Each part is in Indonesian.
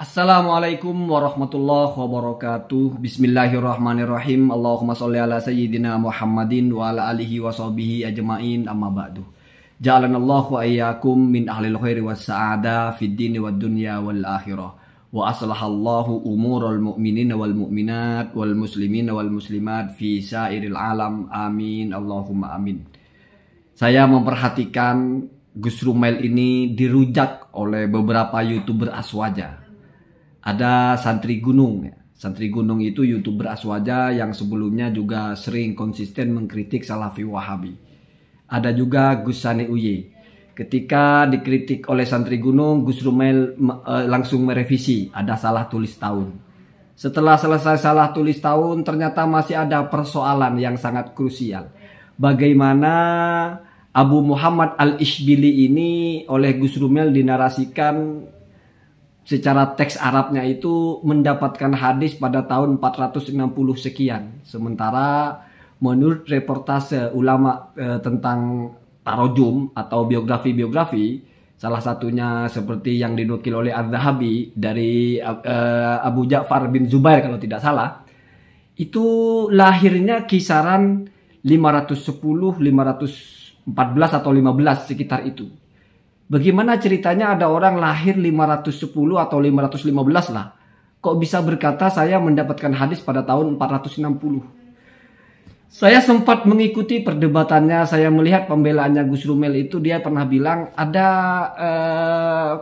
Assalamualaikum warahmatullahi wabarakatuh Bismillahirrahmanirrahim Allahumma salli ala sayyidina Muhammadin Wa ala alihi wa sahbihi ajma'in amma ba'du Ja'alan Allahu ayyakum min ahlil khairi wa sa'ada Fid dini wa dunya wal akhirah Wa aslahallahu umural mu'minin wal mu'minat Wal muslimin wal muslimat Fi sairil alam Amin Allahumma amin Saya memperhatikan Gus Rumel ini dirujak oleh beberapa youtuber aswaja ada Santri Gunung ya. Santri Gunung itu youtuber aswaja yang sebelumnya juga sering konsisten mengkritik Salafi Wahabi. Ada juga Gus Sani Uye. Ketika dikritik oleh Santri Gunung, Gus Rumel uh, e, langsung merevisi, ada salah tulis tahun. Setelah selesai salah tulis tahun, ternyata masih ada persoalan yang sangat krusial. Bagaimana Abu Muhammad Al-Ishbili ini oleh Gus Rumel dinarasikan secara teks Arabnya itu mendapatkan hadis pada tahun 460 sekian. Sementara menurut reportase ulama e, tentang tarojum atau biografi-biografi salah satunya seperti yang dinukil oleh Az-Zahabi dari e, Abu Ja'far bin Zubair kalau tidak salah itu lahirnya kisaran 510 514 atau 15 sekitar itu Bagaimana ceritanya ada orang lahir 510 atau 515 lah. Kok bisa berkata saya mendapatkan hadis pada tahun 460? Saya sempat mengikuti perdebatannya. Saya melihat pembelaannya Gus Rumel itu dia pernah bilang ada eh,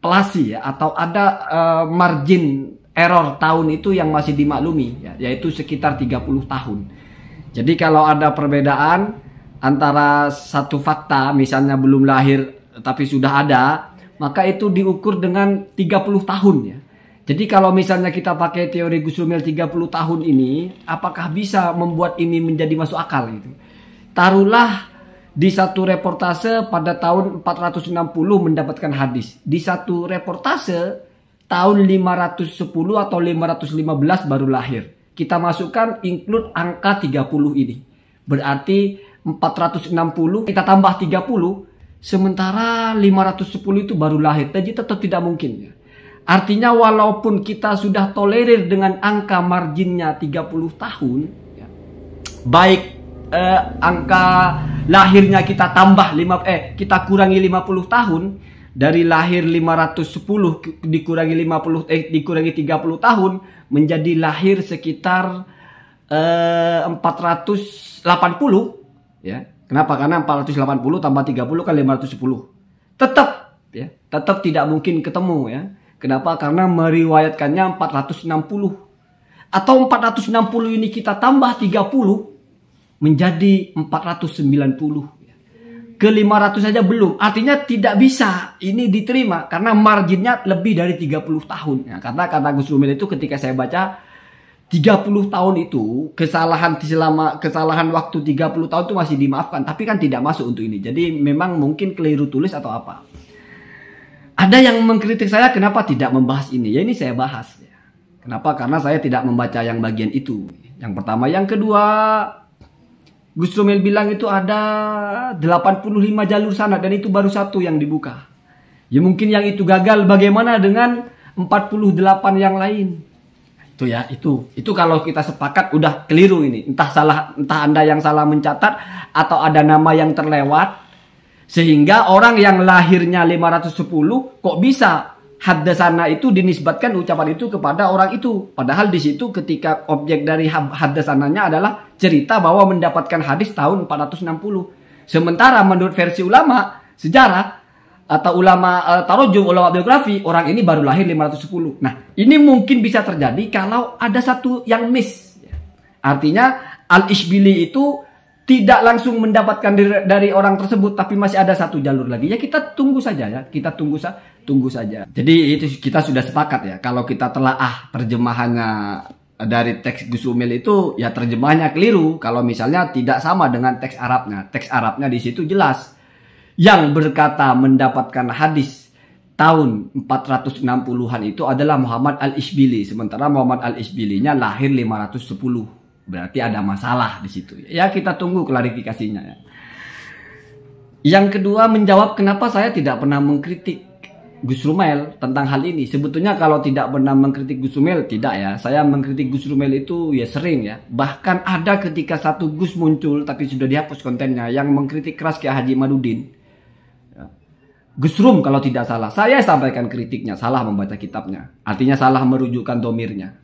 pelasi ya atau ada eh, margin error tahun itu yang masih dimaklumi ya, yaitu sekitar 30 tahun. Jadi kalau ada perbedaan antara satu fakta misalnya belum lahir tapi sudah ada, maka itu diukur dengan 30 tahun ya. Jadi kalau misalnya kita pakai teori Gus Rumel 30 tahun ini, apakah bisa membuat ini menjadi masuk akal gitu? Taruhlah di satu reportase pada tahun 460 mendapatkan hadis. Di satu reportase tahun 510 atau 515 baru lahir. Kita masukkan include angka 30 ini. Berarti 460 kita tambah 30 Sementara 510 itu baru lahir. Jadi tetap tidak mungkin. Ya. Artinya walaupun kita sudah tolerir dengan angka marginnya 30 tahun. Ya, baik eh, angka lahirnya kita tambah 5 eh kita kurangi 50 tahun dari lahir 510 dikurangi 50 eh dikurangi 30 tahun menjadi lahir sekitar eh, 480 ya Kenapa? Karena 480 tambah 30 kan 510. Tetap ya, tetap tidak mungkin ketemu ya. Kenapa? Karena meriwayatkannya 460. Atau 460 ini kita tambah 30 menjadi 490. Ke 500 saja belum. Artinya tidak bisa ini diterima karena marginnya lebih dari 30 tahun. Ya, karena kata Gus Rumil itu ketika saya baca 30 tahun itu kesalahan selama kesalahan waktu 30 tahun itu masih dimaafkan tapi kan tidak masuk untuk ini jadi memang mungkin keliru tulis atau apa ada yang mengkritik saya kenapa tidak membahas ini ya ini saya bahas ya. kenapa karena saya tidak membaca yang bagian itu yang pertama yang kedua Gus Romel bilang itu ada 85 jalur sana dan itu baru satu yang dibuka ya mungkin yang itu gagal bagaimana dengan 48 yang lain itu ya, itu. Itu kalau kita sepakat udah keliru ini. Entah salah, entah Anda yang salah mencatat atau ada nama yang terlewat. Sehingga orang yang lahirnya 510 kok bisa haddasana itu dinisbatkan ucapan itu kepada orang itu. Padahal di situ ketika objek dari haddasananya adalah cerita bahwa mendapatkan hadis tahun 460. Sementara menurut versi ulama sejarah atau ulama uh, eh, tarojum ulama biografi orang ini baru lahir 510. Nah, ini mungkin bisa terjadi kalau ada satu yang miss. Artinya al-Isbili itu tidak langsung mendapatkan dari orang tersebut tapi masih ada satu jalur lagi. Ya kita tunggu saja ya, kita tunggu sa tunggu saja. Jadi itu kita sudah sepakat ya kalau kita telah ah terjemahannya dari teks Gus Umil itu ya terjemahnya keliru kalau misalnya tidak sama dengan teks Arabnya. Teks Arabnya di situ jelas yang berkata mendapatkan hadis tahun 460-an itu adalah Muhammad Al-Ishbili. Sementara Muhammad al Ishbili-nya lahir 510. Berarti ada masalah di situ. Ya kita tunggu klarifikasinya. Ya. Yang kedua menjawab kenapa saya tidak pernah mengkritik Gus Rumel tentang hal ini. Sebetulnya kalau tidak pernah mengkritik Gus Rumel, tidak ya. Saya mengkritik Gus Rumel itu ya sering ya. Bahkan ada ketika satu Gus muncul tapi sudah dihapus kontennya yang mengkritik keras Kia Haji Madudin Gusrum kalau tidak salah. Saya sampaikan kritiknya, salah membaca kitabnya. Artinya salah merujukkan domirnya.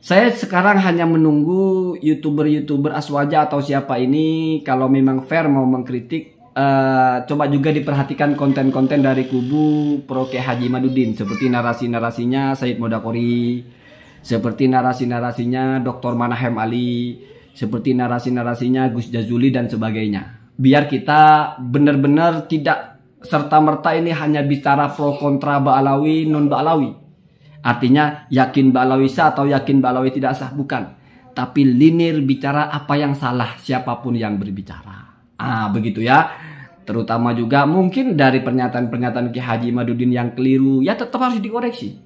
Saya sekarang hanya menunggu youtuber-youtuber aswaja atau siapa ini kalau memang fair mau mengkritik uh, coba juga diperhatikan konten-konten dari kubu Proke Haji Madudin seperti narasi-narasinya Said Modakori, seperti narasi-narasinya Dr. Manahem Ali, seperti narasi-narasinya Gus Jazuli dan sebagainya. Biar kita benar-benar tidak serta-merta ini hanya bicara pro kontra Ba'alawi, non Ba'alawi. Artinya yakin Ba'alawi sah atau yakin Ba'alawi tidak sah, bukan. Tapi linir bicara apa yang salah siapapun yang berbicara. Ah, begitu ya. Terutama juga mungkin dari pernyataan-pernyataan Ki Haji Madudin yang keliru, ya tetap harus dikoreksi.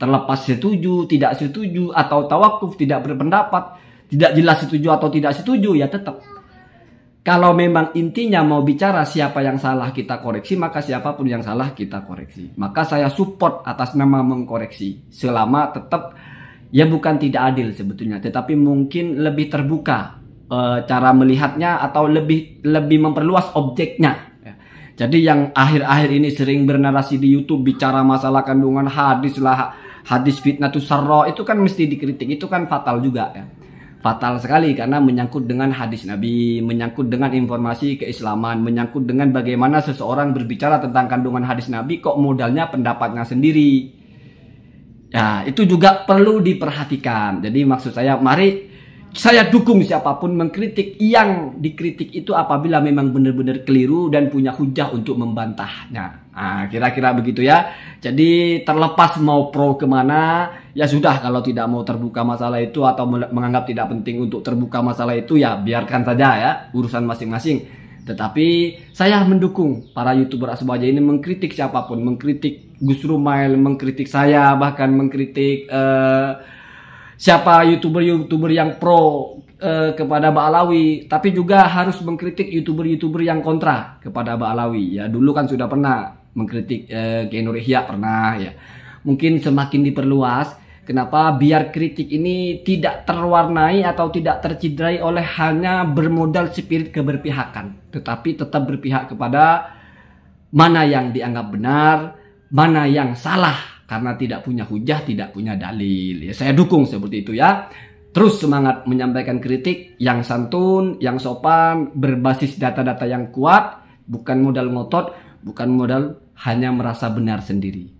Terlepas setuju, tidak setuju, atau tawakuf, tidak berpendapat, tidak jelas setuju atau tidak setuju, ya tetap kalau memang intinya mau bicara siapa yang salah kita koreksi, maka siapapun yang salah kita koreksi. Maka saya support atas nama mengkoreksi selama tetap ya bukan tidak adil sebetulnya, tetapi mungkin lebih terbuka e, cara melihatnya atau lebih lebih memperluas objeknya. Ya. Jadi yang akhir-akhir ini sering bernarasi di YouTube bicara masalah kandungan hadis lah, hadis fitnah tuh sero itu kan mesti dikritik, itu kan fatal juga ya fatal sekali karena menyangkut dengan hadis Nabi, menyangkut dengan informasi keislaman, menyangkut dengan bagaimana seseorang berbicara tentang kandungan hadis Nabi kok modalnya pendapatnya sendiri. Ya, itu juga perlu diperhatikan. Jadi maksud saya mari saya dukung siapapun mengkritik yang dikritik itu apabila memang benar-benar keliru dan punya hujah untuk membantahnya. Nah, kira-kira begitu ya. Jadi terlepas mau pro kemana, ya sudah kalau tidak mau terbuka masalah itu atau menganggap tidak penting untuk terbuka masalah itu ya biarkan saja ya urusan masing-masing. Tetapi saya mendukung para youtuber asbaja ini mengkritik siapapun, mengkritik Gus Rumail, mengkritik saya, bahkan mengkritik uh, siapa youtuber-youtuber yang pro uh, kepada Alawi. tapi juga harus mengkritik youtuber-youtuber yang kontra kepada Mbak Alawi. Ya dulu kan sudah pernah mengkritik uh, eh, Kiai pernah ya mungkin semakin diperluas. Kenapa? Biar kritik ini tidak terwarnai atau tidak tercidrai oleh hanya bermodal spirit keberpihakan, tetapi tetap berpihak kepada mana yang dianggap benar, mana yang salah karena tidak punya hujah, tidak punya dalil. Ya, saya dukung seperti itu ya. Terus semangat menyampaikan kritik yang santun, yang sopan, berbasis data-data yang kuat, bukan modal ngotot, bukan modal hanya merasa benar sendiri.